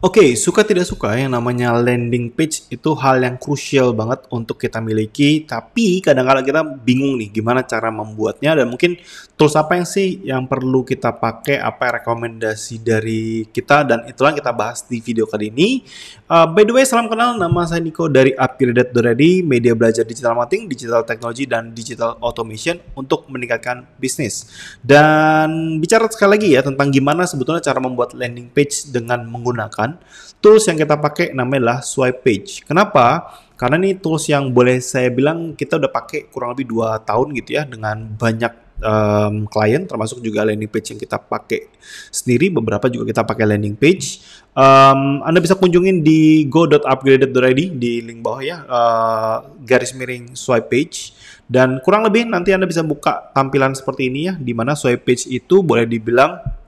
Oke, okay, suka tidak suka yang namanya landing page itu hal yang krusial banget untuk kita miliki, tapi kadang kadang kita bingung nih gimana cara membuatnya dan mungkin tools apa yang sih yang perlu kita pakai, apa rekomendasi dari kita dan itulah yang kita bahas di video kali ini. Uh, by the way, salam kenal, nama saya Niko dari Upgraded.ready, media belajar digital marketing, digital technology, dan digital automation untuk meningkatkan bisnis. Dan bicara sekali lagi ya tentang gimana sebetulnya cara membuat landing page dengan menggunakan kan tools yang kita pakai namanya lah swipe page. Kenapa? Karena ini tools yang boleh saya bilang kita udah pakai kurang lebih dua tahun gitu ya dengan banyak um, klien termasuk juga landing page yang kita pakai sendiri beberapa juga kita pakai landing page um, Anda bisa kunjungin di go.upgraded.id di link bawah ya uh, garis miring swipe page dan kurang lebih nanti Anda bisa buka tampilan seperti ini ya di mana swipe page itu boleh dibilang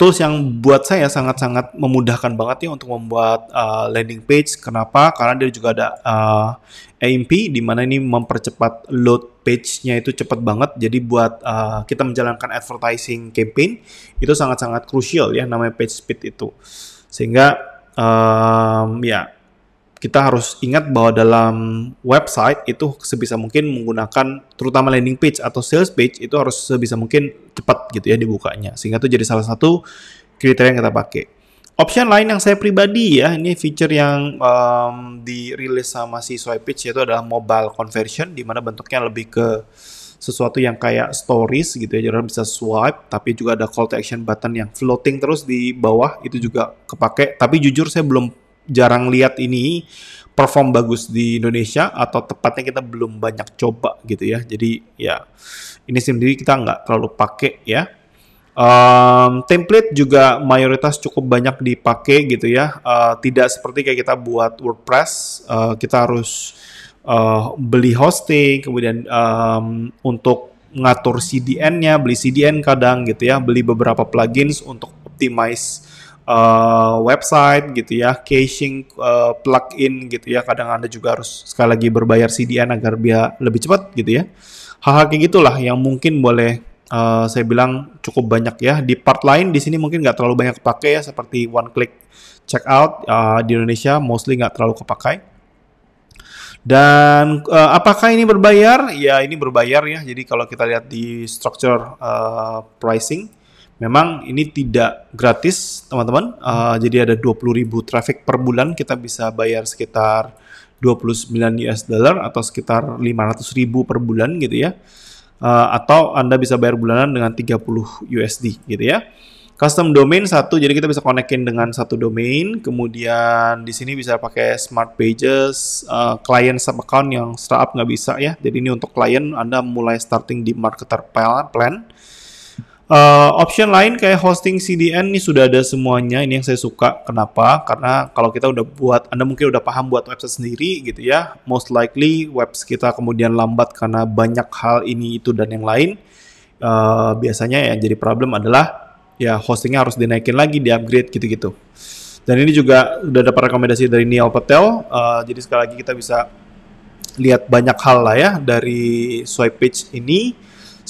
tools yang buat saya sangat-sangat memudahkan banget ya untuk membuat uh, landing page. Kenapa? Karena dia juga ada uh, AMP di mana ini mempercepat load page-nya itu cepat banget. Jadi buat uh, kita menjalankan advertising campaign itu sangat-sangat krusial ya namanya page speed itu. Sehingga um, ya kita harus ingat bahwa dalam website itu sebisa mungkin menggunakan terutama landing page atau sales page itu harus sebisa mungkin cepat gitu ya dibukanya sehingga itu jadi salah satu kriteria yang kita pakai. Option lain yang saya pribadi ya ini feature yang um, dirilis sama si swipe page yaitu adalah mobile conversion di mana bentuknya lebih ke sesuatu yang kayak stories gitu ya, jadi bisa swipe, tapi juga ada call to action button yang floating terus di bawah itu juga kepake. Tapi jujur saya belum jarang lihat ini perform bagus di Indonesia atau tepatnya kita belum banyak coba gitu ya. Jadi ya ini sendiri kita nggak terlalu pakai ya. Um, template juga mayoritas cukup banyak dipakai gitu ya. Uh, tidak seperti kayak kita buat WordPress, uh, kita harus uh, beli hosting, kemudian um, untuk ngatur CDN-nya, beli CDN kadang gitu ya, beli beberapa plugins untuk optimize Eh, website gitu ya, caching uh, plugin gitu ya. Kadang Anda juga harus sekali lagi berbayar CDN agar biar lebih cepat gitu ya. Hal-hal kayak gitulah yang mungkin boleh uh, saya bilang cukup banyak ya. Di part lain di sini mungkin nggak terlalu banyak pakai ya seperti one click checkout uh, di Indonesia mostly nggak terlalu kepakai. Dan uh, apakah ini berbayar? Ya ini berbayar ya. Jadi kalau kita lihat di structure uh, pricing Memang ini tidak gratis, teman-teman. Uh, jadi ada 20.000 traffic per bulan kita bisa bayar sekitar 29 US dollar atau sekitar 500.000 per bulan gitu ya. Uh, atau Anda bisa bayar bulanan dengan 30 USD gitu ya. Custom domain satu, jadi kita bisa konekin dengan satu domain. Kemudian di sini bisa pakai smart pages, uh, client sub account yang startup nggak bisa ya. Jadi ini untuk klien Anda mulai starting di marketer plan. plan Uh, option lain kayak hosting CDN ini sudah ada semuanya. Ini yang saya suka. Kenapa? Karena kalau kita udah buat, Anda mungkin udah paham buat website sendiri gitu ya. Most likely webs kita kemudian lambat karena banyak hal ini itu dan yang lain. Uh, biasanya yang jadi problem adalah ya hostingnya harus dinaikin lagi, di upgrade gitu-gitu. Dan ini juga udah dapat rekomendasi dari Neil Patel. Uh, jadi sekali lagi kita bisa lihat banyak hal lah ya dari swipe page ini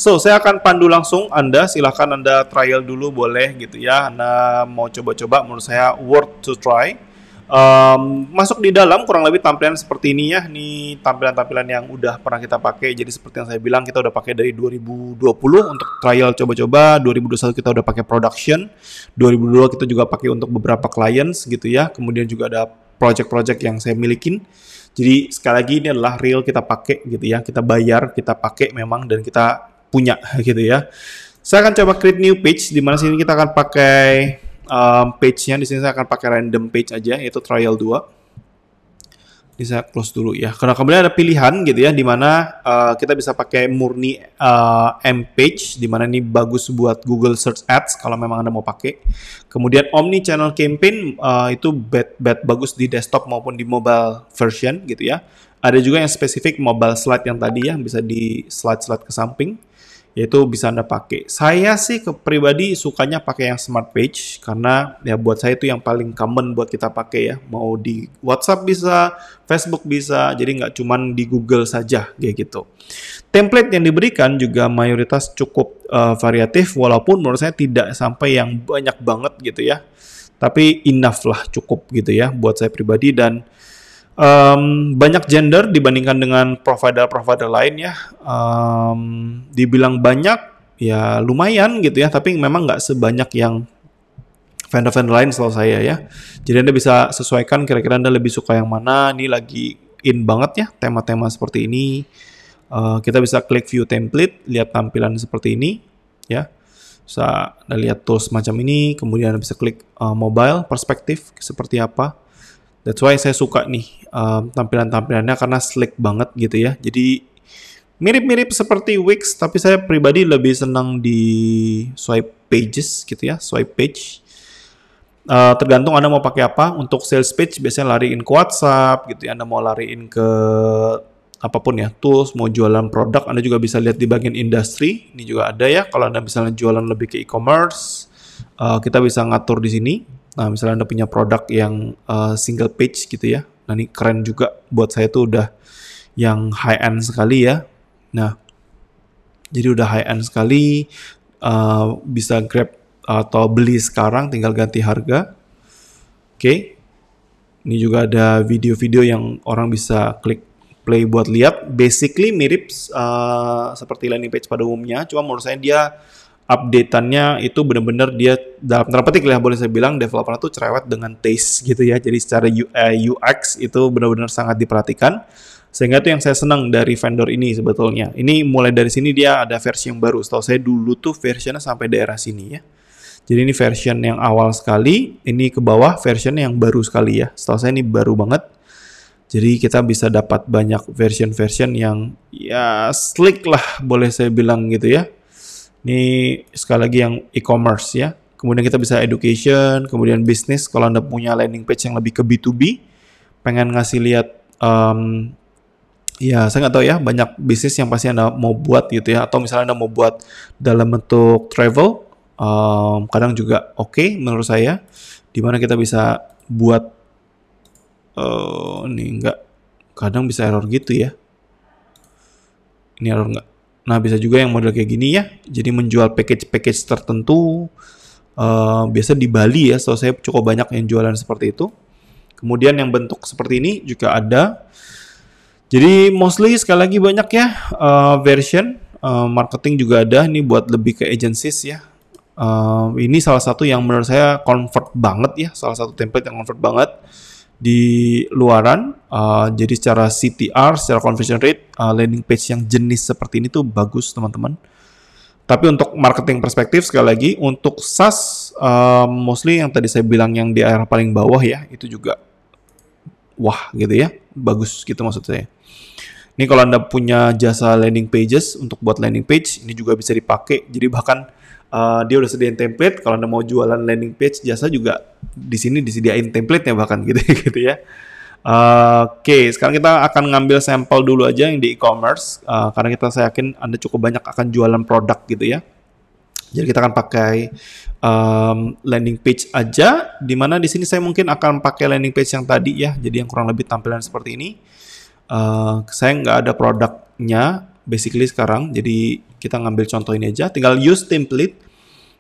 So, saya akan pandu langsung Anda. Silahkan Anda trial dulu boleh gitu ya. Anda mau coba-coba menurut saya worth to try. Um, masuk di dalam kurang lebih tampilan seperti ini ya. Ini tampilan-tampilan yang udah pernah kita pakai. Jadi seperti yang saya bilang kita udah pakai dari 2020 untuk trial coba-coba. 2021 kita udah pakai production. 2002 kita juga pakai untuk beberapa clients gitu ya. Kemudian juga ada project-project yang saya milikin. Jadi sekali lagi ini adalah real kita pakai gitu ya. Kita bayar, kita pakai memang dan kita punya gitu ya. Saya akan coba create new page di mana sini kita akan pakai um, page-nya di sini saya akan pakai random page aja yaitu trial 2 ini saya close dulu ya. Karena kemudian ada pilihan gitu ya, di mana uh, kita bisa pakai murni uh, M page, di mana ini bagus buat Google Search Ads kalau memang anda mau pakai. Kemudian Omni Channel Campaign uh, itu bad bad bagus di desktop maupun di mobile version gitu ya. Ada juga yang spesifik mobile slide yang tadi ya, bisa di slide slide ke samping. Yaitu bisa Anda pakai. Saya sih ke pribadi sukanya pakai yang smart page karena ya buat saya itu yang paling common buat kita pakai ya. Mau di WhatsApp bisa, Facebook bisa, jadi nggak cuman di Google saja kayak gitu. Template yang diberikan juga mayoritas cukup uh, variatif walaupun menurut saya tidak sampai yang banyak banget gitu ya. Tapi enough lah cukup gitu ya buat saya pribadi dan um, banyak gender dibandingkan dengan provider-provider lain ya. Um, dibilang banyak ya lumayan gitu ya, tapi memang nggak sebanyak yang vendor-vendor lain setelah saya ya. Jadi Anda bisa sesuaikan kira-kira Anda lebih suka yang mana, ini lagi in banget ya tema-tema seperti ini. Uh, kita bisa klik view template, lihat tampilan seperti ini ya. Bisa lihat tools macam ini, kemudian bisa klik uh, mobile perspektif seperti apa That's why saya suka nih um, tampilan-tampilannya karena slick banget gitu ya. Jadi mirip-mirip seperti Wix tapi saya pribadi lebih senang di swipe pages gitu ya, swipe page. Uh, tergantung Anda mau pakai apa. Untuk sales page biasanya lariin ke WhatsApp gitu ya. Anda mau lariin ke apapun ya, tools, mau jualan produk, Anda juga bisa lihat di bagian industri. Ini juga ada ya kalau Anda misalnya jualan lebih ke e-commerce, uh, kita bisa ngatur di sini Nah, misalnya Anda punya produk yang uh, single page gitu ya. Nah, ini keren juga buat saya tuh udah yang high end sekali ya. Nah, jadi udah high end sekali uh, bisa grab atau beli sekarang tinggal ganti harga. Oke. Okay. Ini juga ada video-video yang orang bisa klik play buat lihat. Basically mirip uh, seperti landing page pada umumnya, cuma menurut saya dia updateannya itu benar-benar dia dalam tanda petik boleh saya bilang developer itu cerewet dengan taste gitu ya. Jadi secara UX eh, itu benar-benar sangat diperhatikan. Sehingga itu yang saya senang dari vendor ini sebetulnya. Ini mulai dari sini dia ada versi yang baru. Setahu saya dulu tuh versionnya sampai daerah sini ya. Jadi ini version yang awal sekali, ini ke bawah version yang baru sekali ya. Setahu saya ini baru banget. Jadi kita bisa dapat banyak version-version yang ya slick lah boleh saya bilang gitu ya ini sekali lagi yang e-commerce ya. Kemudian kita bisa education, kemudian bisnis. Kalau Anda punya landing page yang lebih ke B2B, pengen ngasih lihat, um, ya saya nggak tahu ya, banyak bisnis yang pasti Anda mau buat gitu ya. Atau misalnya Anda mau buat dalam bentuk travel, um, kadang juga oke okay, menurut saya. Dimana kita bisa buat, uh, ini nggak, kadang bisa error gitu ya. Ini error nggak? Nah, bisa juga yang model kayak gini ya. Jadi menjual package-package tertentu. Uh, biasa di Bali ya, so saya cukup banyak yang jualan seperti itu. Kemudian yang bentuk seperti ini juga ada. Jadi mostly sekali lagi banyak ya uh, version uh, marketing juga ada. Ini buat lebih ke agencies ya. Uh, ini salah satu yang menurut saya convert banget ya, salah satu template yang convert banget di luaran. Uh, jadi secara CTR, secara conversion rate, uh, landing page yang jenis seperti ini tuh bagus teman-teman. Tapi untuk marketing perspektif sekali lagi, untuk SaaS uh, mostly yang tadi saya bilang yang di area paling bawah ya, itu juga wah gitu ya, bagus gitu maksud saya. Ini kalau Anda punya jasa landing pages untuk buat landing page, ini juga bisa dipakai. Jadi bahkan uh, dia udah sediain template kalau anda mau jualan landing page jasa juga di sini disediain template-nya bahkan gitu gitu ya Uh, Oke, okay, sekarang kita akan ngambil sampel dulu aja yang di e-commerce uh, karena kita saya yakin anda cukup banyak akan jualan produk gitu ya. Jadi kita akan pakai um, landing page aja, Dimana di sini saya mungkin akan pakai landing page yang tadi ya, jadi yang kurang lebih tampilan seperti ini. Uh, saya nggak ada produknya, basically sekarang, jadi kita ngambil contoh ini aja tinggal use template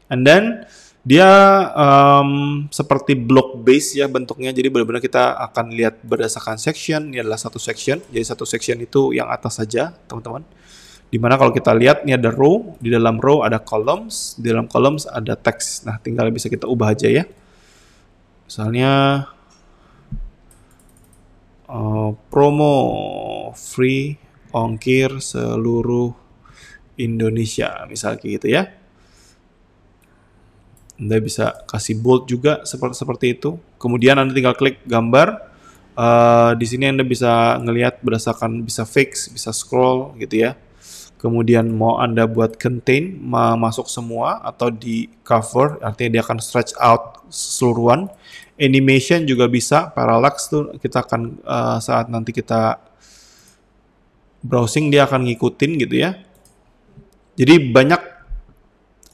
and then dia um, seperti block base ya bentuknya jadi benar-benar kita akan lihat berdasarkan section ini adalah satu section jadi satu section itu yang atas saja teman-teman dimana kalau kita lihat ini ada row di dalam row ada columns di dalam columns ada text nah tinggal bisa kita ubah aja ya misalnya uh, promo free ongkir seluruh Indonesia misalnya gitu ya anda bisa kasih bold juga seperti seperti itu kemudian anda tinggal klik gambar uh, di sini anda bisa ngelihat berdasarkan bisa fix bisa scroll gitu ya kemudian mau anda buat contain masuk semua atau di cover artinya dia akan stretch out seluruhan animation juga bisa parallax tuh kita akan uh, saat nanti kita browsing dia akan ngikutin gitu ya jadi banyak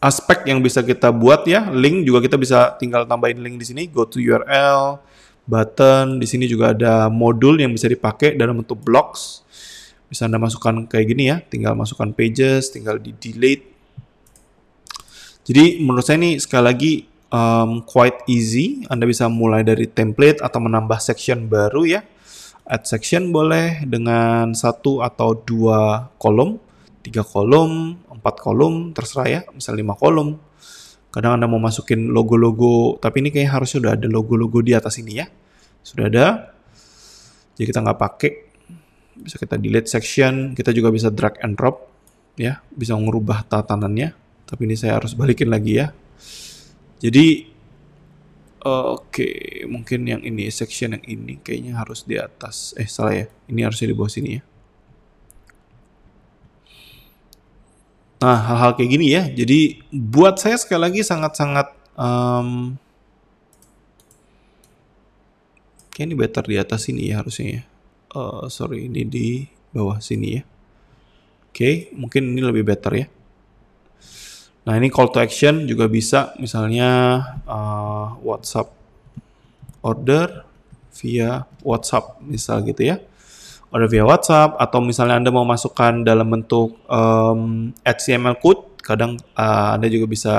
aspek yang bisa kita buat ya. Link juga kita bisa tinggal tambahin link di sini, go to URL, button, di sini juga ada modul yang bisa dipakai dalam bentuk blocks. Bisa Anda masukkan kayak gini ya, tinggal masukkan pages, tinggal di delete. Jadi menurut saya ini sekali lagi um, quite easy. Anda bisa mulai dari template atau menambah section baru ya. Add section boleh dengan satu atau dua kolom tiga kolom, empat kolom, terserah ya, misal lima kolom. Kadang Anda mau masukin logo-logo, tapi ini kayak harus sudah ada logo-logo di atas ini ya. Sudah ada. Jadi kita nggak pakai. Bisa kita delete section, kita juga bisa drag and drop ya, bisa merubah tatanannya. Tapi ini saya harus balikin lagi ya. Jadi oke, okay, mungkin yang ini section yang ini kayaknya harus di atas. Eh salah ya. Ini harusnya di bawah sini ya. Nah, hal-hal kayak gini ya. Jadi buat saya sekali lagi sangat-sangat um, kayak ini better di atas sini ya harusnya ya. Uh, sorry, ini di bawah sini ya. Oke, okay, mungkin ini lebih better ya. Nah, ini call to action juga bisa misalnya uh, WhatsApp order via WhatsApp misal gitu ya order via WhatsApp atau misalnya Anda mau masukkan dalam bentuk um, HTML code, kadang uh, Anda juga bisa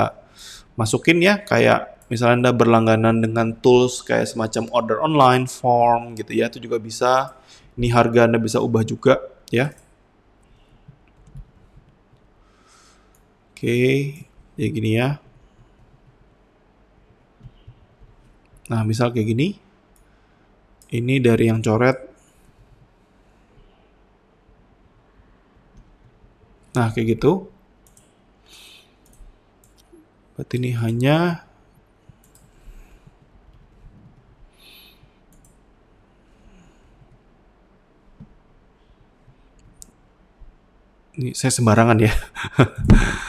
masukin ya kayak misalnya Anda berlangganan dengan tools kayak semacam order online form gitu ya, itu juga bisa. Ini harga Anda bisa ubah juga ya. Oke, okay, ya gini ya. Nah, misal kayak gini. Ini dari yang coret Nah, kayak gitu. Berarti ini hanya ini saya sembarangan ya.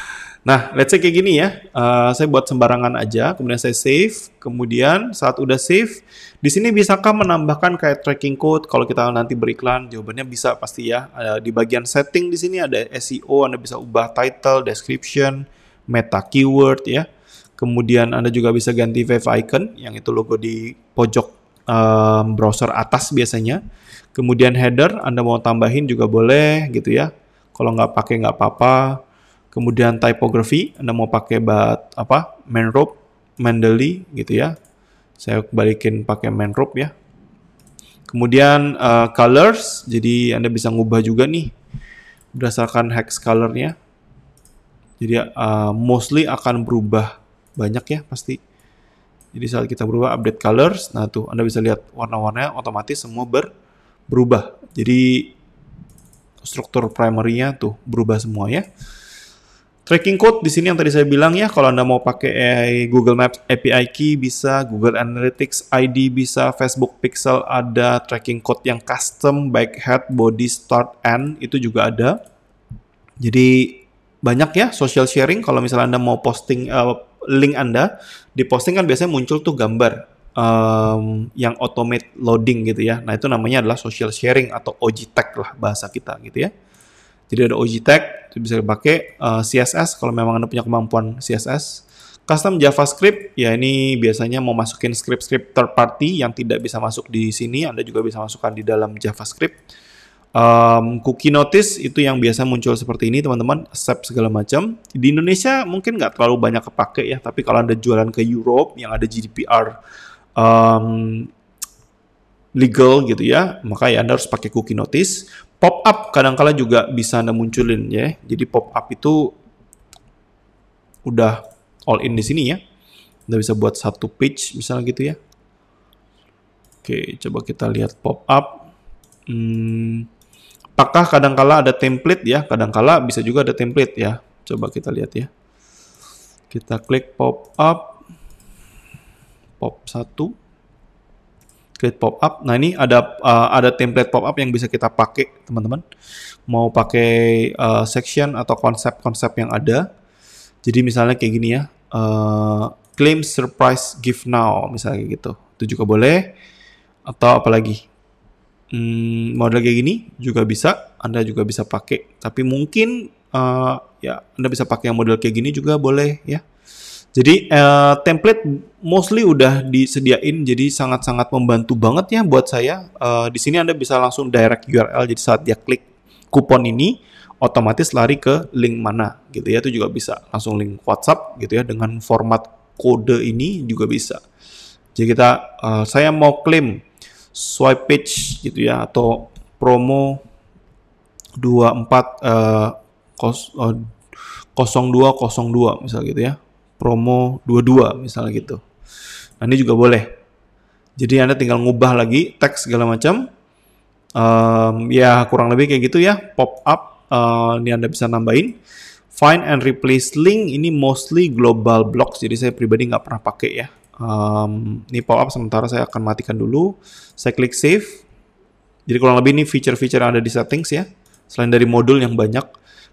Nah, let's say kayak gini ya. Uh, saya buat sembarangan aja, kemudian saya save. Kemudian saat udah save, di sini bisakah menambahkan kayak tracking code kalau kita nanti beriklan? Jawabannya bisa pasti ya. Uh, di bagian setting di sini ada SEO, Anda bisa ubah title, description, meta keyword ya. Kemudian Anda juga bisa ganti wave icon yang itu logo di pojok um, browser atas biasanya. Kemudian header Anda mau tambahin juga boleh gitu ya. Kalau nggak pakai nggak apa-apa kemudian typography Anda mau pakai bat apa manrope Mendeley gitu ya saya balikin pakai manrope ya kemudian uh, colors jadi Anda bisa ngubah juga nih berdasarkan hex colornya jadi uh, mostly akan berubah banyak ya pasti jadi saat kita berubah update colors nah tuh Anda bisa lihat warna-warnanya otomatis semua ber berubah jadi struktur primernya tuh berubah semua ya Tracking code di sini yang tadi saya bilang ya, kalau Anda mau pakai Google Maps API key bisa, Google Analytics ID bisa, Facebook Pixel ada tracking code yang custom baik head, body, start, end itu juga ada. Jadi banyak ya social sharing kalau misalnya Anda mau posting uh, link Anda, di posting kan biasanya muncul tuh gambar um, yang automate loading gitu ya. Nah, itu namanya adalah social sharing atau tag lah bahasa kita gitu ya. Jadi ada OG tag, itu bisa dipakai uh, eh, CSS kalau memang Anda punya kemampuan CSS. Custom JavaScript, ya ini biasanya mau masukin script-script third party yang tidak bisa masuk di sini, Anda juga bisa masukkan di dalam JavaScript. Um, cookie notice itu yang biasa muncul seperti ini teman-teman, accept segala macam. Di Indonesia mungkin nggak terlalu banyak kepake ya, tapi kalau Anda jualan ke Europe yang ada GDPR um, legal gitu ya, maka ya Anda harus pakai cookie notice. Pop up kadang-kala juga bisa Anda munculin ya. Jadi pop up itu udah all in di sini ya. Anda bisa buat satu page misalnya gitu ya. Oke, coba kita lihat pop up. Hmm, apakah kala ada template ya? Kadang-kala bisa juga ada template ya. Coba kita lihat ya. Kita klik pop up. Pop 1 create pop up. Nah ini ada uh, ada template pop up yang bisa kita pakai teman-teman. Mau pakai uh, section atau konsep-konsep yang ada. Jadi misalnya kayak gini ya, uh, claim surprise gift now misalnya gitu. Itu juga boleh. Atau apalagi hmm, model kayak gini juga bisa. Anda juga bisa pakai. Tapi mungkin uh, ya Anda bisa pakai yang model kayak gini juga boleh ya. Jadi uh, template mostly udah disediain, jadi sangat-sangat membantu banget ya buat saya. Uh, di sini Anda bisa langsung direct URL, jadi saat dia klik kupon ini, otomatis lari ke link mana gitu ya. Itu juga bisa langsung link WhatsApp gitu ya dengan format kode ini juga bisa. Jadi kita, uh, saya mau klaim swipe page gitu ya atau promo 24 uh, kos, uh, 0202 misal gitu ya promo 22 misalnya gitu. Nah ini juga boleh. Jadi Anda tinggal ngubah lagi teks segala macam. Um, ya kurang lebih kayak gitu ya. Pop up uh, ini Anda bisa nambahin. Find and replace link ini mostly global blocks. Jadi saya pribadi nggak pernah pakai ya. Um, ini pop up sementara saya akan matikan dulu. Saya klik save. Jadi kurang lebih ini feature-feature yang ada di settings ya. Selain dari modul yang banyak.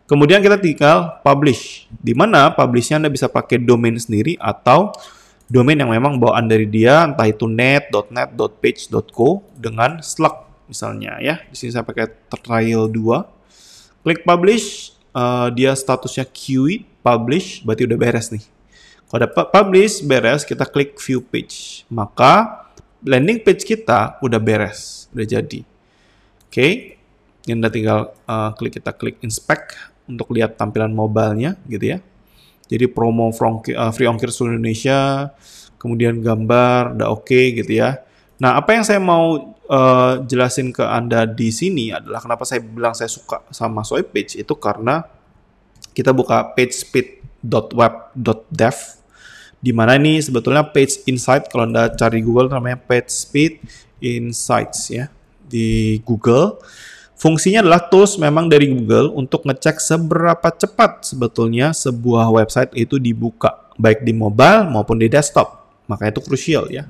Kemudian kita tinggal publish. Di mana publishnya Anda bisa pakai domain sendiri atau domain yang memang bawaan dari dia, entah itu net, .net, .page, .co dengan slug misalnya ya. Di sini saya pakai trial 2. Klik publish, uh, dia statusnya QE, publish, berarti udah beres nih. Kalau ada publish, beres, kita klik view page. Maka landing page kita udah beres, udah jadi. Oke, okay. Anda tinggal uh, klik kita klik inspect untuk lihat tampilan mobilenya gitu ya. Jadi promo eh, free ongkir seluruh Indonesia, kemudian gambar, udah oke okay, gitu ya. Nah, apa yang saya mau uh, jelasin ke Anda di sini adalah kenapa saya bilang saya suka sama swipe page itu karena kita buka page pagespeed.web.dev di mana ini sebetulnya page insight kalau Anda cari Google namanya page speed insights ya di Google. Fungsinya adalah tools memang dari Google untuk ngecek seberapa cepat sebetulnya sebuah website itu dibuka, baik di mobile maupun di desktop. Makanya itu krusial ya.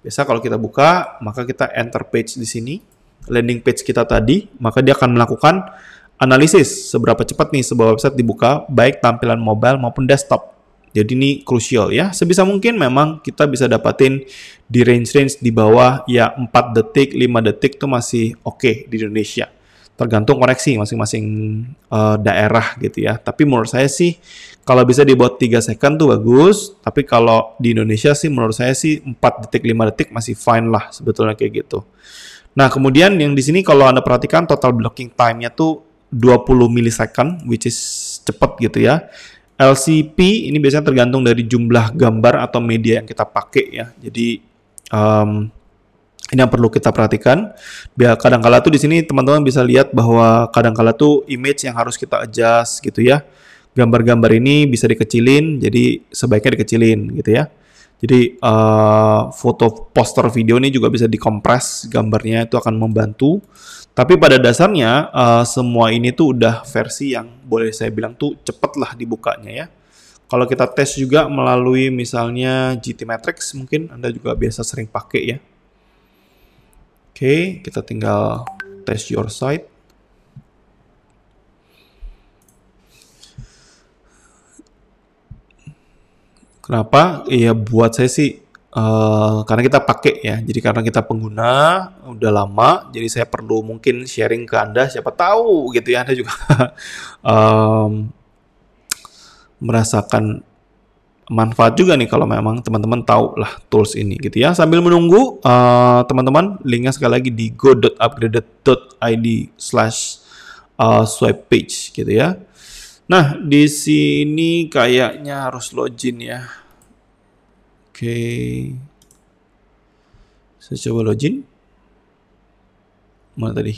Biasa kalau kita buka, maka kita enter page di sini, landing page kita tadi, maka dia akan melakukan analisis seberapa cepat nih sebuah website dibuka, baik tampilan mobile maupun desktop. Jadi ini krusial ya. Sebisa mungkin memang kita bisa dapatin di range-range di bawah ya 4 detik, 5 detik itu masih oke okay di Indonesia tergantung koneksi masing-masing uh, daerah gitu ya. Tapi menurut saya sih kalau bisa dibuat 3 second tuh bagus, tapi kalau di Indonesia sih menurut saya sih 4 detik 5 detik masih fine lah sebetulnya kayak gitu. Nah, kemudian yang di sini kalau Anda perhatikan total blocking time-nya tuh 20 milisecond which is cepat gitu ya. LCP ini biasanya tergantung dari jumlah gambar atau media yang kita pakai ya. Jadi um, ini yang perlu kita perhatikan. Biar kadang kala tuh di sini teman-teman bisa lihat bahwa kadang-kala tuh image yang harus kita adjust gitu ya. Gambar-gambar ini bisa dikecilin, jadi sebaiknya dikecilin gitu ya. Jadi uh, foto poster video ini juga bisa dikompres gambarnya itu akan membantu. Tapi pada dasarnya uh, semua ini tuh udah versi yang boleh saya bilang tuh cepet lah dibukanya ya. Kalau kita tes juga melalui misalnya GT Matrix mungkin Anda juga biasa sering pakai ya okay, kita tinggal test your site. Kenapa? Iya buat saya sih uh, karena kita pakai ya. Jadi karena kita pengguna udah lama, jadi saya perlu mungkin sharing ke anda. Siapa tahu gitu ya anda juga um, merasakan manfaat juga nih kalau memang teman-teman tahu lah tools ini gitu ya. Sambil menunggu uh, teman-teman linknya sekali lagi di go.upgraded.id slash eh, swipe page gitu ya. Nah di sini kayaknya harus login ya. Oke, okay. saya coba login. Mana tadi?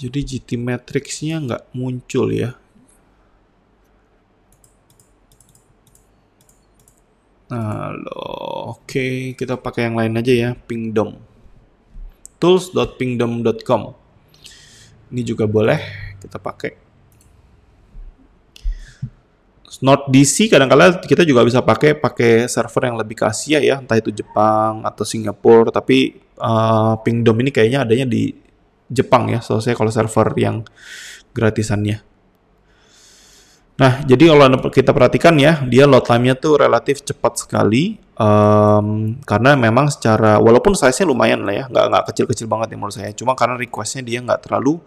Jadi GT metrics-nya nggak muncul ya. Nah, oke Oke, kita pakai yang lain aja ya, pingdom. tools.pingdom.com. Ini juga boleh kita pakai. Not DC kadang kadang kita juga bisa pakai pakai server yang lebih ke Asia ya, entah itu Jepang atau Singapura, tapi uh, pingdom ini kayaknya adanya di Jepang ya, selesai kalau server yang gratisannya. Nah, jadi kalau kita perhatikan ya, dia load time-nya tuh relatif cepat sekali um, karena memang secara walaupun size-nya lumayan lah ya, nggak nggak kecil-kecil banget ya menurut saya. Cuma karena request-nya dia nggak terlalu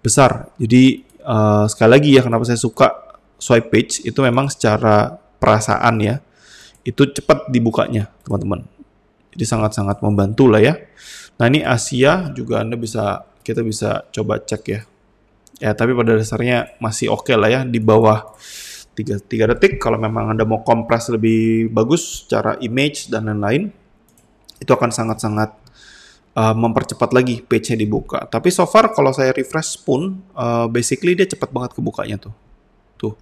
besar. Jadi uh, sekali lagi ya, kenapa saya suka swipe page itu memang secara perasaan ya, itu cepat dibukanya teman-teman. Jadi sangat-sangat membantu lah ya. Nah ini Asia juga Anda bisa kita bisa coba cek ya. Ya, tapi pada dasarnya masih oke okay lah ya di bawah 3, 3 detik kalau memang Anda mau kompres lebih bagus secara image dan lain-lain itu akan sangat-sangat uh, mempercepat lagi page-nya dibuka. Tapi so far kalau saya refresh pun uh, basically dia cepat banget kebukanya tuh. Tuh.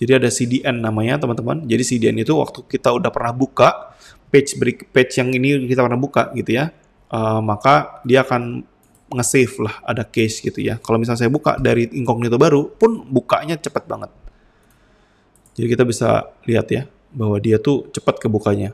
Jadi ada CDN namanya teman-teman. Jadi CDN itu waktu kita udah pernah buka page break, page yang ini kita pernah buka gitu ya. Uh, maka dia akan nge-save lah ada case gitu ya. Kalau misalnya saya buka dari incognito baru pun bukanya cepat banget. Jadi kita bisa lihat ya bahwa dia tuh cepat kebukanya.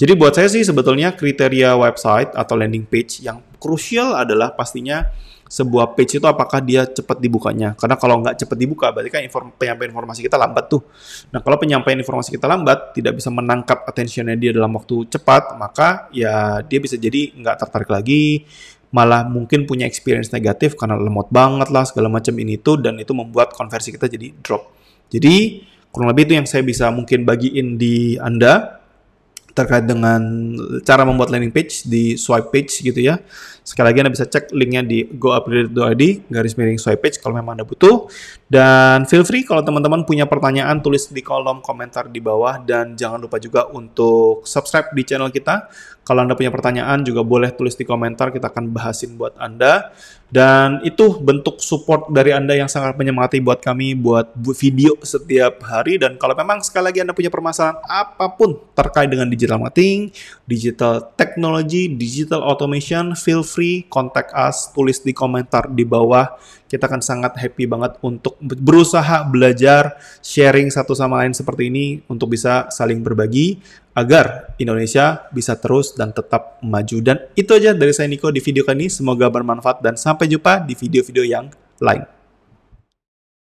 Jadi buat saya sih sebetulnya kriteria website atau landing page yang krusial adalah pastinya sebuah page itu apakah dia cepat dibukanya. Karena kalau nggak cepat dibuka berarti kan inform penyampaian informasi kita lambat tuh. Nah kalau penyampaian informasi kita lambat tidak bisa menangkap attentionnya dia dalam waktu cepat maka ya dia bisa jadi nggak tertarik lagi, malah mungkin punya experience negatif karena lemot banget lah segala macam ini tuh dan itu membuat konversi kita jadi drop. Jadi kurang lebih itu yang saya bisa mungkin bagiin di Anda terkait dengan cara membuat landing page di swipe page gitu ya. Sekali lagi Anda bisa cek linknya di goupdate.id garis miring swipe page kalau memang Anda butuh. Dan feel free kalau teman-teman punya pertanyaan tulis di kolom komentar di bawah dan jangan lupa juga untuk subscribe di channel kita. Kalau Anda punya pertanyaan juga boleh tulis di komentar kita akan bahasin buat Anda. Dan itu bentuk support dari Anda yang sangat menyemangati buat kami buat video setiap hari dan kalau memang sekali lagi Anda punya permasalahan apapun terkait dengan digital marketing, digital technology, digital automation, feel free contact us, tulis di komentar di bawah. Kita akan sangat happy banget untuk berusaha belajar, sharing satu sama lain seperti ini untuk bisa saling berbagi agar Indonesia bisa terus dan tetap maju. Dan itu aja dari saya Niko di video kali ini. Semoga bermanfaat dan sampai jumpa di video-video yang lain.